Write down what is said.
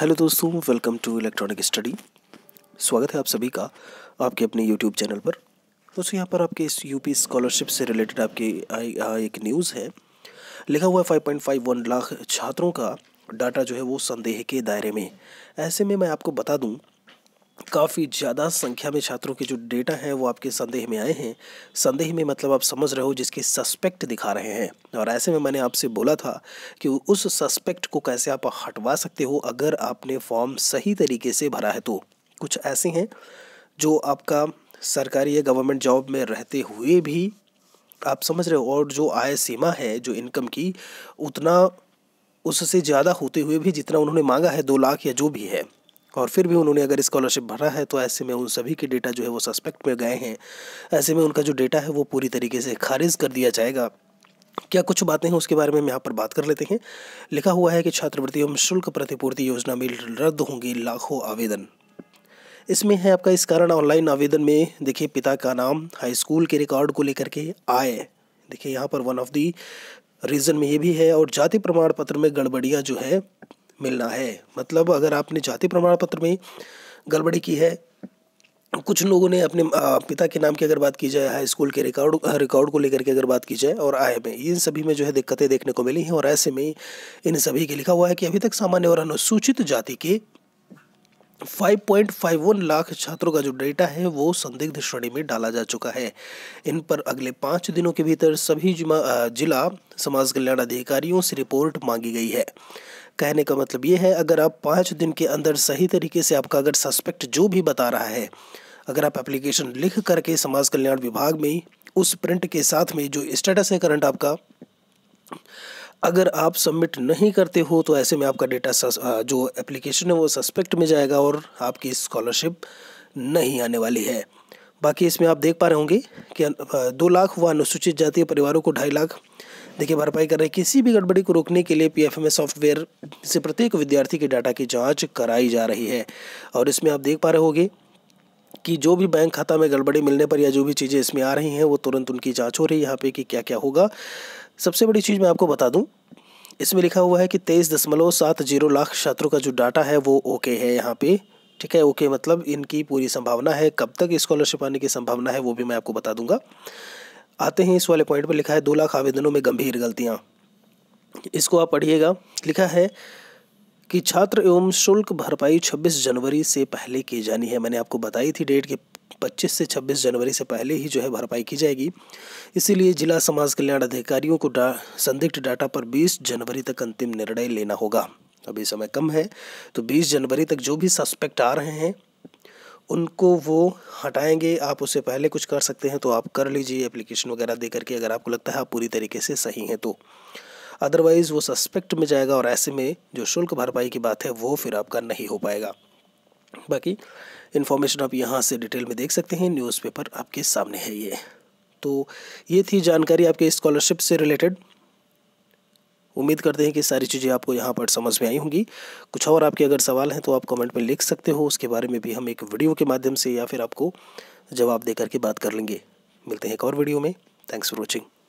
hello दोस्तों welcome to electronic study स्वागत है आप सभी का आपके अपने यूट्यूब चैनल पर दोस्तों यहाँ पर आपके इस यूपी स्कॉलरशिप से रिलेटेड आपके एक न्यूज़ है लिखा हुआ है वन लाख छात्रों का डाटा जो है वो संदेह के दायरे में ऐसे में मैं आपको बता दूँ काफ़ी ज़्यादा संख्या में छात्रों के जो डेटा हैं वो आपके संदेह में आए हैं संदेह में मतलब आप समझ रहे हो जिसके सस्पेक्ट दिखा रहे हैं और ऐसे में मैंने आपसे बोला था कि उस सस्पेक्ट को कैसे आप हटवा सकते हो अगर आपने फॉर्म सही तरीके से भरा है तो कुछ ऐसे हैं जो आपका सरकारी या गवर्नमेंट जॉब में रहते हुए भी आप समझ रहे हो और जो आय सीमा है जो इनकम की उतना उससे ज़्यादा होते हुए भी जितना उन्होंने मांगा है दो लाख या जो भी है और फिर भी उन्होंने अगर स्कॉलरशिप भरा है तो ऐसे में उन सभी के डेटा जो है वो सस्पेक्ट में गए हैं ऐसे में उनका जो डेटा है वो पूरी तरीके से खारिज कर दिया जाएगा क्या कुछ बातें हैं उसके बारे में हम यहाँ पर बात कर लेते हैं लिखा हुआ है कि छात्रवृत्ति एवं शुल्क प्रतिपूर्ति योजना में रद्द होंगे लाखों आवेदन इसमें है आपका इस कारण ऑनलाइन आवेदन में देखिए पिता का नाम हाई स्कूल के रिकॉर्ड को लेकर के आए देखिए यहाँ पर वन ऑफ दी रीज़न में ये भी है और जाति प्रमाण पत्र में गड़बड़ियाँ जो है मिलना है मतलब अगर आपने जाति प्रमाण पत्र में गड़बड़ी की है कुछ लोगों ने अपने पिता के नाम की अगर बात की जाए हाई स्कूल के रिकॉर्ड रिकॉर्ड को लेकर के अगर बात की जाए और आय में इन सभी में जो है दिक्कतें देखने को मिली हैं और ऐसे में इन सभी के लिखा हुआ है कि अभी तक सामान्य और अनुसूचित जाति के 5.51 लाख छात्रों का जो डेटा है वो संदिग्ध श्रेणी में डाला जा चुका है इन पर अगले पाँच दिनों के भीतर सभी जिला समाज कल्याण अधिकारियों से रिपोर्ट मांगी गई है कहने का मतलब ये है अगर आप पाँच दिन के अंदर सही तरीके से आपका अगर सस्पेक्ट जो भी बता रहा है अगर आप एप्लीकेशन लिख करके समाज कल्याण विभाग में उस प्रिंट के साथ में जो स्टेटस है करंट आपका अगर आप सबमिट नहीं करते हो तो ऐसे में आपका डेटा जो एप्लीकेशन है वो सस्पेक्ट में जाएगा और आपकी स्कॉलरशिप नहीं आने वाली है बाकी इसमें आप देख पा रहे होंगे कि दो लाख व अनुसूचित जाति परिवारों को ढाई लाख देखिए भरपाई कर रहे किसी भी गड़बड़ी को रोकने के लिए पीएफएमएस सॉफ्टवेयर से प्रत्येक विद्यार्थी के डाटा की जाँच कराई जा रही है और इसमें आप देख पा रहे होगे कि जो भी बैंक खाता में गड़बड़ी मिलने पर या जो भी चीज़ें इसमें आ रही हैं वो तुरंत उनकी जांच हो रही है यहाँ पे कि क्या क्या होगा सबसे बड़ी चीज़ मैं आपको बता दूं इसमें लिखा हुआ है कि तेईस दशमलव सात जीरो लाख छात्रों का जो डाटा है वो ओके है यहाँ पे ठीक है ओके मतलब इनकी पूरी संभावना है कब तक स्कॉलरशिप आने की संभावना है वो भी मैं आपको बता दूंगा आते हैं इस वाले पॉइंट पर लिखा है दो लाख आवेदनों में गंभीर गलतियाँ इसको आप पढ़िएगा लिखा है कि छात्र एवं शुल्क भरपाई 26 जनवरी से पहले की जानी है मैंने आपको बताई थी डेट कि 25 से 26 जनवरी से पहले ही जो है भरपाई की जाएगी इसीलिए जिला समाज कल्याण अधिकारियों को डा, संदिग्ध डाटा पर 20 जनवरी तक अंतिम निर्णय लेना होगा अभी समय कम है तो 20 जनवरी तक जो भी सस्पेक्ट आ रहे हैं उनको वो हटाएंगे आप उससे पहले कुछ कर सकते हैं तो आप कर लीजिए एप्लीकेशन वगैरह दे करके अगर आपको लगता है आप पूरी तरीके से सही हैं तो अदरवाइज़ वो सस्पेक्ट में जाएगा और ऐसे में जो शुल्क भरपाई की बात है वो फिर आपका नहीं हो पाएगा बाकी इन्फॉर्मेशन आप यहाँ से डिटेल में देख सकते हैं न्यूज़पेपर आपके सामने है ये तो ये थी जानकारी आपके स्कॉलरशिप से रिलेटेड उम्मीद करते हैं कि सारी चीज़ें आपको यहाँ पर समझ में आई होंगी कुछ और आपके अगर सवाल हैं तो आप कमेंट में लिख सकते हो उसके बारे में भी हम एक वीडियो के माध्यम से या फिर आपको जवाब दे करके बात कर लेंगे मिलते हैं एक और वीडियो में थैंक्स फॉर वॉचिंग